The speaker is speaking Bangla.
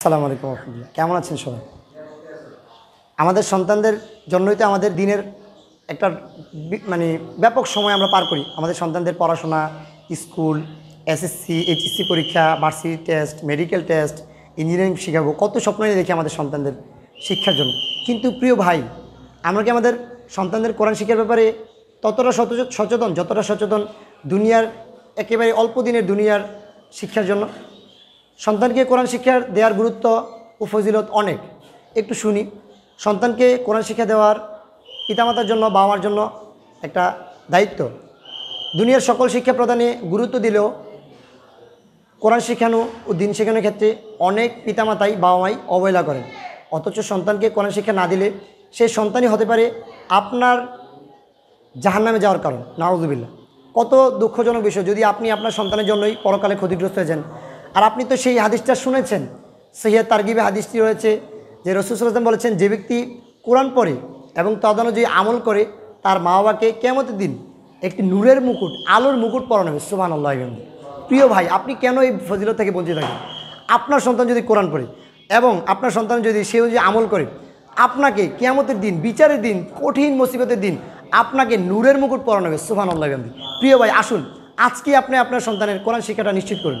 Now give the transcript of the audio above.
আসসালামু আলাইকুম রহমতুল্লাহ কেমন আছেন সবাই আমাদের সন্তানদের জন্যই তো আমাদের দিনের একটা মানে ব্যাপক সময় আমরা পার করি আমাদের সন্তানদের পড়াশোনা স্কুল এসএসসি এইচএসসি পরীক্ষা varsity test medical test engineering শিখাবো কত স্বপ্নই দেখি আমাদের সন্তানদের শিক্ষার জন্য কিন্তু প্রিয় ভাই আমরা কি আমাদের সন্তানদের কোরআন শিক্ষার ব্যাপারে ততটা সচেতন যতটা সচেতন দুনিয়ার একেবারে অল্প দিনের দুনিয়ার শিক্ষার জন্য সন্তানকে কোরআন শিক্ষা দেওয়ার গুরুত্ব ও ফজিলত অনেক একটু শুনি সন্তানকে কোরআন শিক্ষা দেওয়ার পিতামাতার জন্য বাবা মার জন্য একটা দায়িত্ব দুনিয়ার সকল শিক্ষা প্রদানে গুরুত্ব দিলেও কোরআন শিখানো ও দিন শেখানোর ক্ষেত্রে অনেক পিতামাতাই বাবা মাই অবহেলা করেন অথচ সন্তানকে কোরআন শিক্ষা না দিলে সেই সন্তানই হতে পারে আপনার জাহান নামে যাওয়ার কারণ নাওজুবিল্লা কত দুঃখজনক বিষয় যদি আপনি আপনার সন্তানের জন্যই পরকালে ক্ষতিগ্রস্ত হয়ে যান আর আপনি তো সেই হাদিসটা শুনেছেন সহিয়া তারগিবে হাদিসটি রয়েছে যে রসুলাম বলেছেন যে ব্যক্তি কোরআন পড়ে এবং তদানুযায়ী আমল করে তার মা বাবাকে কেমত দিন একটি নূরের মুকুট আলোর মুকুট পরানো হবে সুহান আল্লাহ প্রিয় ভাই আপনি কেন এই ফজিলত থেকে বঞ্চিত থাকেন আপনার সন্তান যদি কোরআন পড়ে এবং আপনার সন্তান যদি সে অনুযায়ী আমল করে আপনাকে কেয়ামতের দিন বিচারের দিন কঠিন মুসিবতের দিন আপনাকে নূরের মুকুট পরানো হবে সুহান আল্লাহ গান্ধী প্রিয় ভাই আসুন আজকে আপনি আপনার সন্তানের কোরআন শিক্ষাটা নিশ্চিত করুন